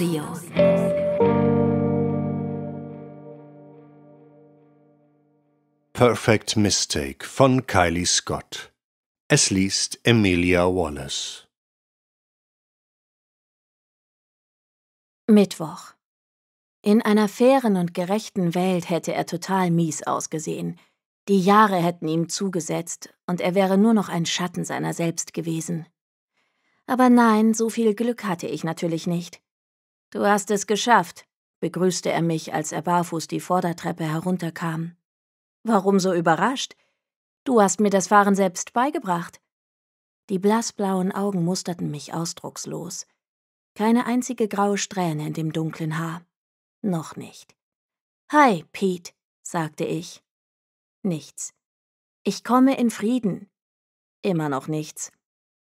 Audio. Perfect Mistake von Kylie Scott. Es liest Emilia Wallace. Mittwoch. In einer fairen und gerechten Welt hätte er total mies ausgesehen. Die Jahre hätten ihm zugesetzt, und er wäre nur noch ein Schatten seiner selbst gewesen. Aber nein, so viel Glück hatte ich natürlich nicht. Du hast es geschafft, begrüßte er mich, als er barfuß die Vordertreppe herunterkam. Warum so überrascht? Du hast mir das Fahren selbst beigebracht. Die blassblauen Augen musterten mich ausdruckslos. Keine einzige graue Strähne in dem dunklen Haar. Noch nicht. Hi, Pete, sagte ich. Nichts. Ich komme in Frieden. Immer noch nichts.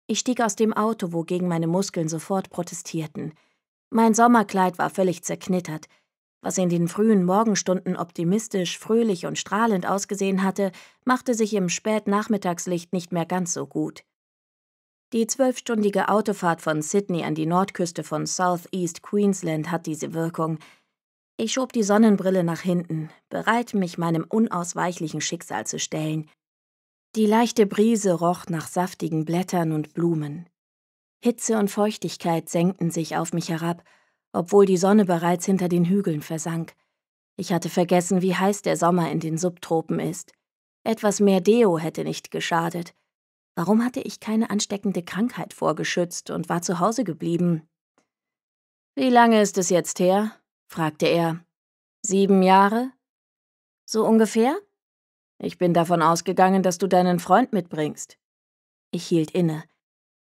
Ich stieg aus dem Auto, wogegen meine Muskeln sofort protestierten. Mein Sommerkleid war völlig zerknittert. Was in den frühen Morgenstunden optimistisch, fröhlich und strahlend ausgesehen hatte, machte sich im Spätnachmittagslicht nicht mehr ganz so gut. Die zwölfstündige Autofahrt von Sydney an die Nordküste von Southeast Queensland hat diese Wirkung. Ich schob die Sonnenbrille nach hinten, bereit, mich meinem unausweichlichen Schicksal zu stellen. Die leichte Brise roch nach saftigen Blättern und Blumen. Hitze und Feuchtigkeit senkten sich auf mich herab, obwohl die Sonne bereits hinter den Hügeln versank. Ich hatte vergessen, wie heiß der Sommer in den Subtropen ist. Etwas mehr Deo hätte nicht geschadet. Warum hatte ich keine ansteckende Krankheit vorgeschützt und war zu Hause geblieben? Wie lange ist es jetzt her? fragte er. Sieben Jahre? So ungefähr? Ich bin davon ausgegangen, dass du deinen Freund mitbringst. Ich hielt inne.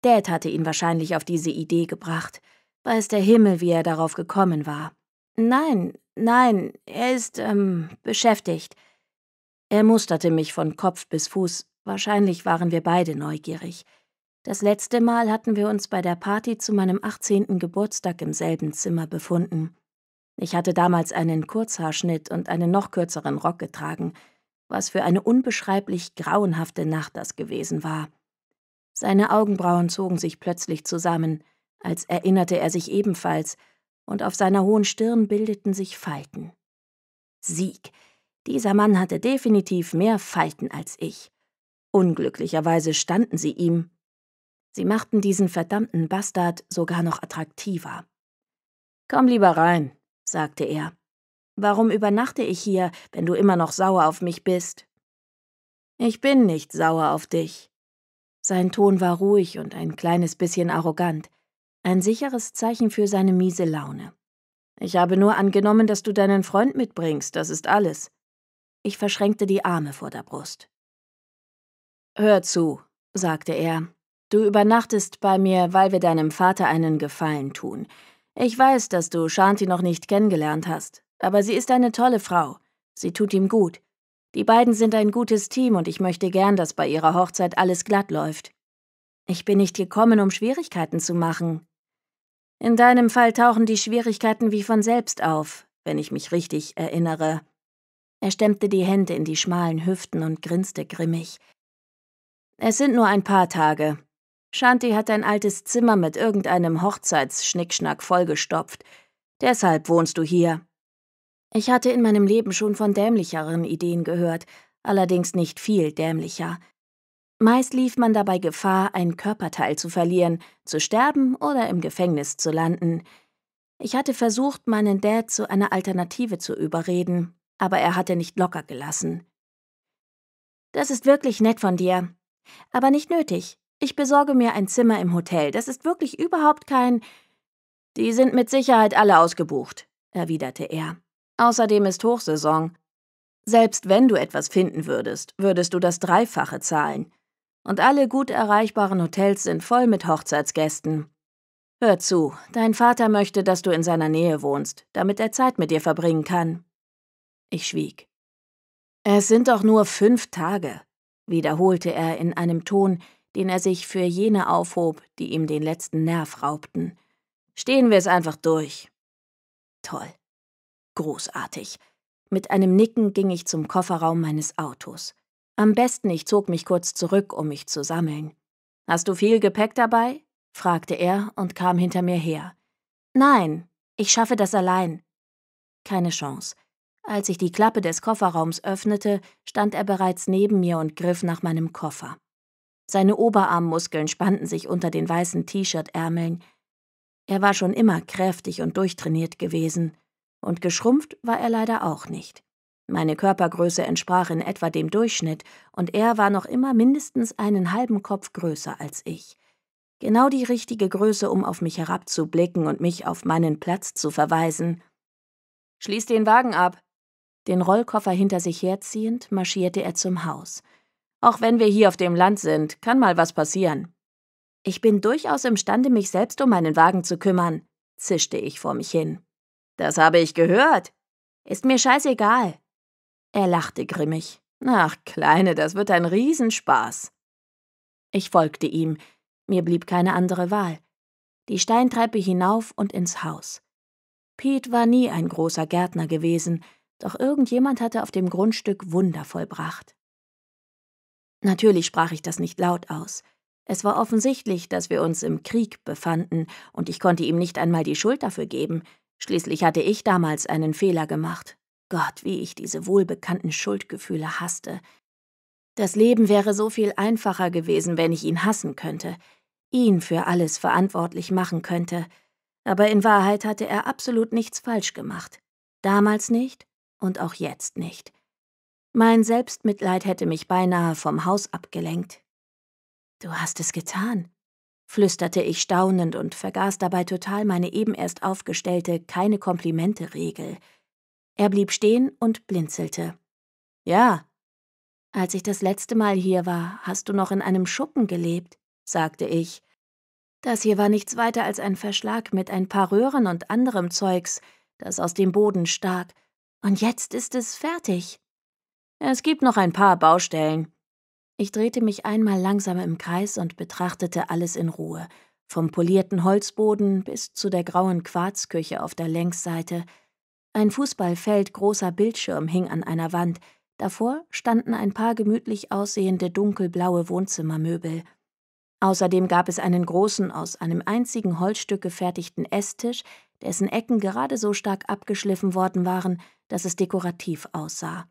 Dad hatte ihn wahrscheinlich auf diese Idee gebracht. Weiß der Himmel, wie er darauf gekommen war. Nein, nein, er ist, ähm, beschäftigt. Er musterte mich von Kopf bis Fuß. Wahrscheinlich waren wir beide neugierig. Das letzte Mal hatten wir uns bei der Party zu meinem 18. Geburtstag im selben Zimmer befunden. Ich hatte damals einen Kurzhaarschnitt und einen noch kürzeren Rock getragen, was für eine unbeschreiblich grauenhafte Nacht das gewesen war. Seine Augenbrauen zogen sich plötzlich zusammen, als erinnerte er sich ebenfalls, und auf seiner hohen Stirn bildeten sich Falten. Sieg. Dieser Mann hatte definitiv mehr Falten als ich. Unglücklicherweise standen sie ihm. Sie machten diesen verdammten Bastard sogar noch attraktiver. Komm lieber rein, sagte er. Warum übernachte ich hier, wenn du immer noch sauer auf mich bist? Ich bin nicht sauer auf dich, sein Ton war ruhig und ein kleines bisschen arrogant, ein sicheres Zeichen für seine miese Laune. Ich habe nur angenommen, dass du deinen Freund mitbringst, das ist alles. Ich verschränkte die Arme vor der Brust. Hör zu, sagte er, du übernachtest bei mir, weil wir deinem Vater einen Gefallen tun. Ich weiß, dass du Shanti noch nicht kennengelernt hast, aber sie ist eine tolle Frau. Sie tut ihm gut. Die beiden sind ein gutes Team und ich möchte gern, dass bei ihrer Hochzeit alles glatt läuft. Ich bin nicht gekommen, um Schwierigkeiten zu machen. In deinem Fall tauchen die Schwierigkeiten wie von selbst auf, wenn ich mich richtig erinnere. Er stemmte die Hände in die schmalen Hüften und grinste grimmig. Es sind nur ein paar Tage. Shanti hat dein altes Zimmer mit irgendeinem Hochzeitsschnickschnack vollgestopft. Deshalb wohnst du hier. Ich hatte in meinem Leben schon von dämlicheren Ideen gehört, allerdings nicht viel dämlicher. Meist lief man dabei Gefahr, ein Körperteil zu verlieren, zu sterben oder im Gefängnis zu landen. Ich hatte versucht, meinen Dad zu einer Alternative zu überreden, aber er hatte nicht locker gelassen. Das ist wirklich nett von dir. Aber nicht nötig. Ich besorge mir ein Zimmer im Hotel. Das ist wirklich überhaupt kein. Die sind mit Sicherheit alle ausgebucht, erwiderte er. Außerdem ist Hochsaison. Selbst wenn du etwas finden würdest, würdest du das Dreifache zahlen. Und alle gut erreichbaren Hotels sind voll mit Hochzeitsgästen. Hör zu, dein Vater möchte, dass du in seiner Nähe wohnst, damit er Zeit mit dir verbringen kann. Ich schwieg. Es sind doch nur fünf Tage, wiederholte er in einem Ton, den er sich für jene aufhob, die ihm den letzten Nerv raubten. Stehen wir es einfach durch. Toll. Großartig. Mit einem Nicken ging ich zum Kofferraum meines Autos. Am besten ich zog mich kurz zurück, um mich zu sammeln. Hast du viel Gepäck dabei? fragte er und kam hinter mir her. Nein, ich schaffe das allein. Keine Chance. Als ich die Klappe des Kofferraums öffnete, stand er bereits neben mir und griff nach meinem Koffer. Seine Oberarmmuskeln spannten sich unter den weißen T-Shirt-Ärmeln. Er war schon immer kräftig und durchtrainiert gewesen. Und geschrumpft war er leider auch nicht. Meine Körpergröße entsprach in etwa dem Durchschnitt, und er war noch immer mindestens einen halben Kopf größer als ich. Genau die richtige Größe, um auf mich herabzublicken und mich auf meinen Platz zu verweisen. Schließ den Wagen ab! Den Rollkoffer hinter sich herziehend, marschierte er zum Haus. Auch wenn wir hier auf dem Land sind, kann mal was passieren. Ich bin durchaus imstande, mich selbst um meinen Wagen zu kümmern, zischte ich vor mich hin. Das habe ich gehört. Ist mir scheißegal. Er lachte grimmig. Ach, Kleine, das wird ein Riesenspaß. Ich folgte ihm. Mir blieb keine andere Wahl. Die Steintreppe hinauf und ins Haus. Pete war nie ein großer Gärtner gewesen, doch irgendjemand hatte auf dem Grundstück Wunder vollbracht. Natürlich sprach ich das nicht laut aus. Es war offensichtlich, dass wir uns im Krieg befanden, und ich konnte ihm nicht einmal die Schuld dafür geben. Schließlich hatte ich damals einen Fehler gemacht. Gott, wie ich diese wohlbekannten Schuldgefühle hasste. Das Leben wäre so viel einfacher gewesen, wenn ich ihn hassen könnte, ihn für alles verantwortlich machen könnte. Aber in Wahrheit hatte er absolut nichts falsch gemacht. Damals nicht und auch jetzt nicht. Mein Selbstmitleid hätte mich beinahe vom Haus abgelenkt. Du hast es getan, flüsterte ich staunend und vergaß dabei total meine eben erst aufgestellte keine Komplimente Regel. Er blieb stehen und blinzelte. Ja. Als ich das letzte Mal hier war, hast du noch in einem Schuppen gelebt, sagte ich. Das hier war nichts weiter als ein Verschlag mit ein paar Röhren und anderem Zeugs, das aus dem Boden stak, und jetzt ist es fertig. Es gibt noch ein paar Baustellen, ich drehte mich einmal langsam im Kreis und betrachtete alles in Ruhe, vom polierten Holzboden bis zu der grauen Quarzküche auf der Längsseite. Ein Fußballfeld großer Bildschirm hing an einer Wand, davor standen ein paar gemütlich aussehende dunkelblaue Wohnzimmermöbel. Außerdem gab es einen großen, aus einem einzigen Holzstück gefertigten Esstisch, dessen Ecken gerade so stark abgeschliffen worden waren, dass es dekorativ aussah.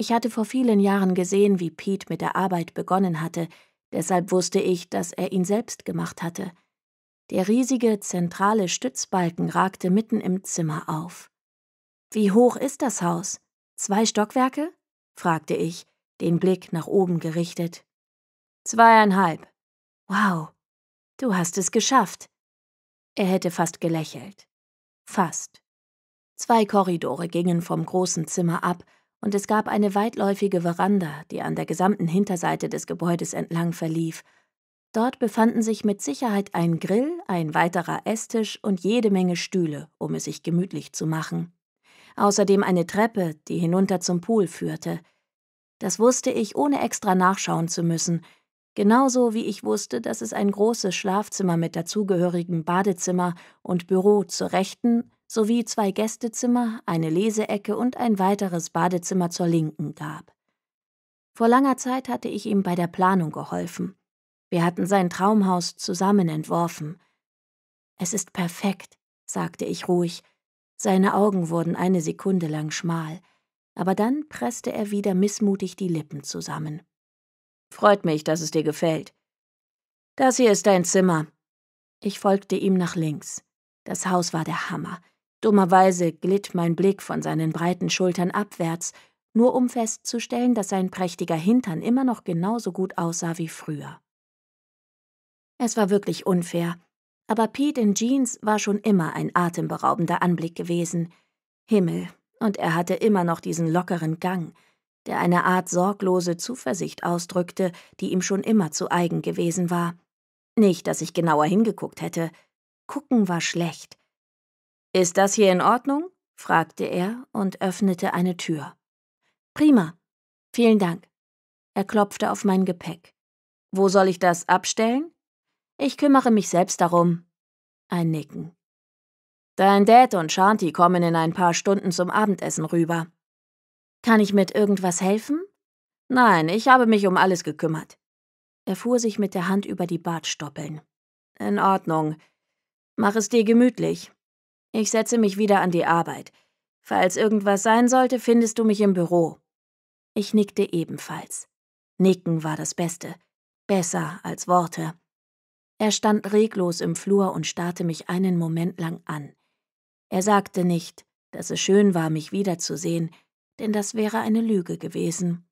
Ich hatte vor vielen Jahren gesehen, wie Pete mit der Arbeit begonnen hatte, deshalb wusste ich, dass er ihn selbst gemacht hatte. Der riesige zentrale Stützbalken ragte mitten im Zimmer auf. Wie hoch ist das Haus? Zwei Stockwerke? fragte ich, den Blick nach oben gerichtet. Zweieinhalb. Wow, du hast es geschafft. Er hätte fast gelächelt. Fast. Zwei Korridore gingen vom großen Zimmer ab und es gab eine weitläufige Veranda, die an der gesamten Hinterseite des Gebäudes entlang verlief. Dort befanden sich mit Sicherheit ein Grill, ein weiterer Esstisch und jede Menge Stühle, um es sich gemütlich zu machen. Außerdem eine Treppe, die hinunter zum Pool führte. Das wusste ich, ohne extra nachschauen zu müssen, genauso wie ich wusste, dass es ein großes Schlafzimmer mit dazugehörigem Badezimmer und Büro zur rechten sowie zwei Gästezimmer, eine Leseecke und ein weiteres Badezimmer zur Linken gab. Vor langer Zeit hatte ich ihm bei der Planung geholfen. Wir hatten sein Traumhaus zusammen entworfen. Es ist perfekt, sagte ich ruhig. Seine Augen wurden eine Sekunde lang schmal, aber dann presste er wieder missmutig die Lippen zusammen. Freut mich, dass es dir gefällt. Das hier ist dein Zimmer. Ich folgte ihm nach links. Das Haus war der Hammer. Dummerweise glitt mein Blick von seinen breiten Schultern abwärts, nur um festzustellen, dass sein prächtiger Hintern immer noch genauso gut aussah wie früher. Es war wirklich unfair, aber Pete in Jeans war schon immer ein atemberaubender Anblick gewesen. Himmel, und er hatte immer noch diesen lockeren Gang, der eine Art sorglose Zuversicht ausdrückte, die ihm schon immer zu eigen gewesen war. Nicht, dass ich genauer hingeguckt hätte. Gucken war schlecht. Ist das hier in Ordnung? fragte er und öffnete eine Tür. Prima. Vielen Dank. Er klopfte auf mein Gepäck. Wo soll ich das abstellen? Ich kümmere mich selbst darum. Ein Nicken. Dein Dad und Shanti kommen in ein paar Stunden zum Abendessen rüber. Kann ich mit irgendwas helfen? Nein, ich habe mich um alles gekümmert. Er fuhr sich mit der Hand über die Bartstoppeln. In Ordnung. Mach es dir gemütlich. Ich setze mich wieder an die Arbeit. Falls irgendwas sein sollte, findest du mich im Büro. Ich nickte ebenfalls. Nicken war das Beste. Besser als Worte. Er stand reglos im Flur und starrte mich einen Moment lang an. Er sagte nicht, dass es schön war, mich wiederzusehen, denn das wäre eine Lüge gewesen.